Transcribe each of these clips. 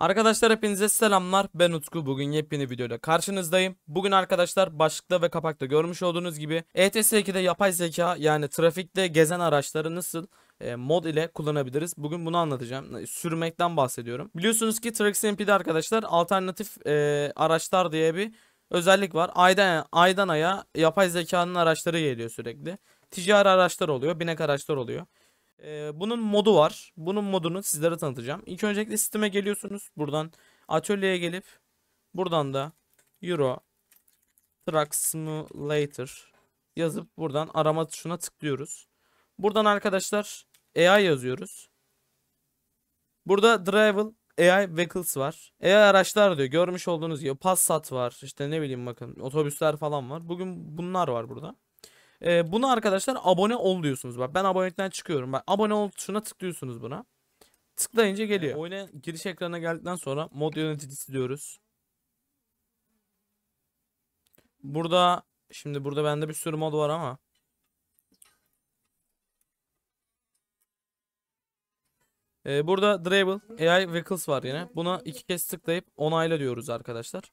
Arkadaşlar hepinize selamlar ben Utku bugün yepyeni videoda karşınızdayım. Bugün arkadaşlar başlıkta ve kapakta görmüş olduğunuz gibi ETS 2'de yapay zeka yani trafikte gezen araçları nasıl e, mod ile kullanabiliriz. Bugün bunu anlatacağım. E, sürmekten bahsediyorum. Biliyorsunuz ki Trax MP'de arkadaşlar alternatif e, araçlar diye bir özellik var. Aydan, aydan aya yapay zekanın araçları geliyor sürekli. Ticari araçlar oluyor, binek araçlar oluyor. E, bunun modu var. Bunun modunu sizlere tanıtacağım. İlk öncelikle sisteme geliyorsunuz. Buradan atölyeye gelip buradan da Euro Truck Simulator yazıp buradan arama tuşuna tıklıyoruz. Buradan arkadaşlar AI yazıyoruz. Burada Drive AI Vehicles var. AI araçlar diyor. Görmüş olduğunuz gibi Passat var. İşte ne bileyim bakın otobüsler falan var. Bugün bunlar var burada. E, buna arkadaşlar abone ol diyorsunuz. Bak ben abonelikten çıkıyorum. Bak abone ol tuşuna tıklıyorsunuz buna. Tıklayınca ee, geliyor. E, oyuna giriş ekranına geldikten sonra mod yöneticisi diyoruz. Burada şimdi burada bende bir sürü mod var ama Ee, burada Drable AI Vehicles var yine. Buna iki kez tıklayıp onayla diyoruz arkadaşlar.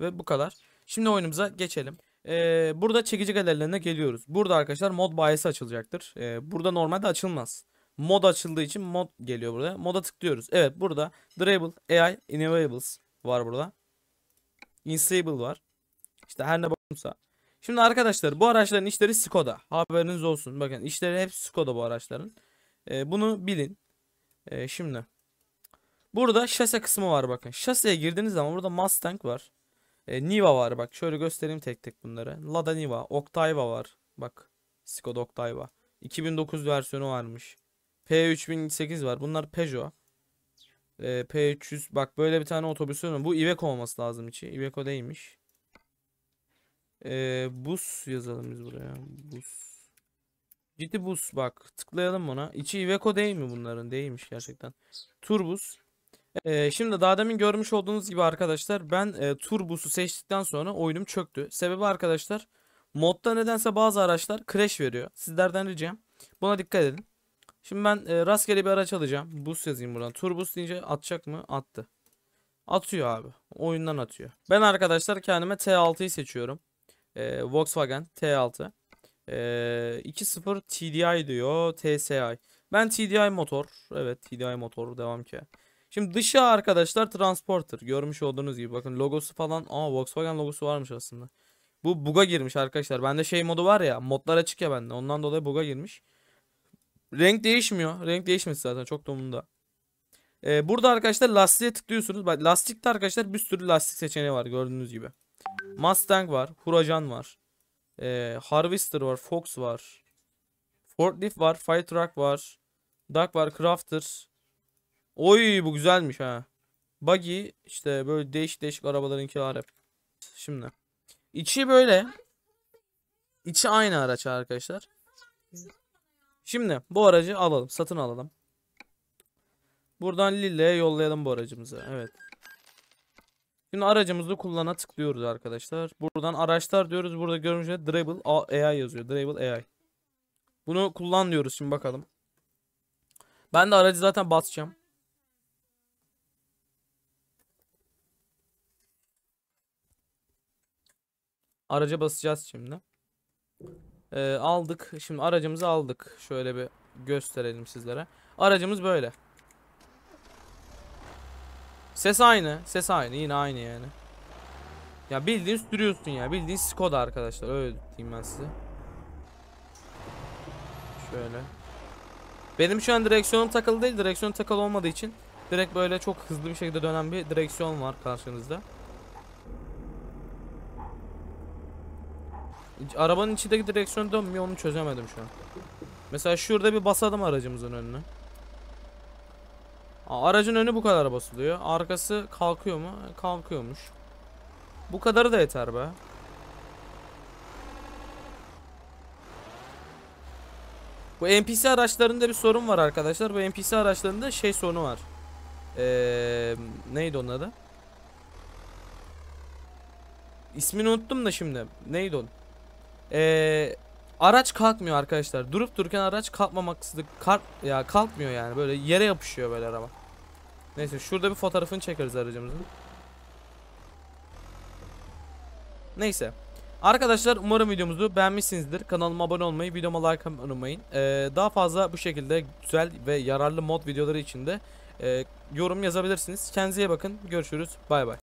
Ve bu kadar. Şimdi oyunumuza geçelim. Ee, burada çekici galerilerine geliyoruz. Burada arkadaşlar mod bayisi açılacaktır. Ee, burada normalde açılmaz. Mod açıldığı için mod geliyor burada. Moda tıklıyoruz. Evet burada Drable AI Enables var burada. Instable var. İşte her ne bakımsa. Şimdi arkadaşlar bu araçların işleri Skoda. Haberiniz olsun. Bakın işleri hep Skoda bu araçların. Ee, bunu bilin. Ee, şimdi. Burada şase kısmı var bakın. Şaseye girdiğiniz zaman burada Mustang var. E, Niva var bak. Şöyle göstereyim tek tek bunları. Lada Niva. Octava var. Bak. Skoda Octava. 2009 versiyonu varmış. P3008 var. Bunlar Peugeot. E, P300. Bak böyle bir tane otobüs var. Bu Iveco olması lazım içi. Iveco değilmiş. E, bus yazalım biz buraya. Bus. Ciddi bus bak. Tıklayalım buna. İçi Iveco değil mi bunların? Değilmiş gerçekten. Turbus. Ee, şimdi daha demin görmüş olduğunuz gibi arkadaşlar ben e, tur seçtikten sonra oyunum çöktü. Sebebi arkadaşlar modda nedense bazı araçlar crash veriyor. Sizlerden ricam buna dikkat edin. Şimdi ben e, rastgele bir araç alacağım. Boost yazayım buradan. Tur boost deyince atacak mı? Attı. Atıyor abi. Oyundan atıyor. Ben arkadaşlar kendime T6'yı seçiyorum. E, Volkswagen T6. E, 2.0 TDI diyor. TSI. Ben TDI motor. Evet TDI motor. Devam ki. Şimdi dışı arkadaşlar transporter. Görmüş olduğunuz gibi bakın logosu falan. Aa Volkswagen logosu varmış aslında. Bu buga girmiş arkadaşlar. Bende şey modu var ya. Modlar açık ya bende. Ondan dolayı buga girmiş. Renk değişmiyor. Renk değişmesi zaten çok da umurumda. Ee, burada arkadaşlar lastiğe tıklıyorsunuz. Bak lastikte arkadaşlar bir sürü lastik seçeneği var gördüğünüz gibi. Mustang var. Huracan var. Ee, Harvester var. Fox var. Forklift var. Fire var. Duck var. Crafters Oy bu güzelmiş ha. Buggy işte böyle değişik değişik arabaların var hep. Şimdi. İçi böyle. İçi aynı araç arkadaşlar. Şimdi bu aracı alalım. Satın alalım. Buradan Lille'ye yollayalım bu aracımızı. Evet. Şimdi aracımızı kullana tıklıyoruz arkadaşlar. Buradan araçlar diyoruz. Burada görmüş Dribble AI yazıyor. Dribble AI. Bunu kullan diyoruz şimdi bakalım. Ben de aracı zaten basacağım. Araca basacağız şimdi. Ee, aldık. Şimdi aracımızı aldık. Şöyle bir gösterelim sizlere. Aracımız böyle. Ses aynı. Ses aynı. Yine aynı yani. Ya bildiğin sürüyorsun ya. Bildiğin Skoda arkadaşlar. Öyle diyeyim ben size. Şöyle. Benim şu an direksiyonum takılı değil. Direksiyon takılı olmadığı için direkt böyle çok hızlı bir şekilde dönen bir direksiyon var karşınızda. Arabanın içindeki direksiyon dönmüyor onu çözemedim şu an. Mesela şurada bir basalım aracımızın önünü. aracın önü bu kadar basılıyor. Arkası kalkıyor mu? E, kalkıyormuş. Bu kadarı da yeter be. Bu NPC araçlarında bir sorun var arkadaşlar. Bu NPC araçlarında şey sorunu var. Ee, neydi onun adı? İsmini unuttum da şimdi. Neydi onun? Ee, araç kalkmıyor arkadaşlar. Durup dururken araç kalkmamaksızlık kalk ya kalkmıyor yani. Böyle yere yapışıyor böyle araba. Neyse şurada bir fotoğrafını çekeriz aracımızın. Neyse. Arkadaşlar umarım videomuzu beğenmişsinizdir. Kanalıma abone olmayı, videoma like atmayı unutmayın. Ee, daha fazla bu şekilde güzel ve yararlı mod videoları için de e, yorum yazabilirsiniz. Kendinize iyi bakın. Görüşürüz. Bay bay.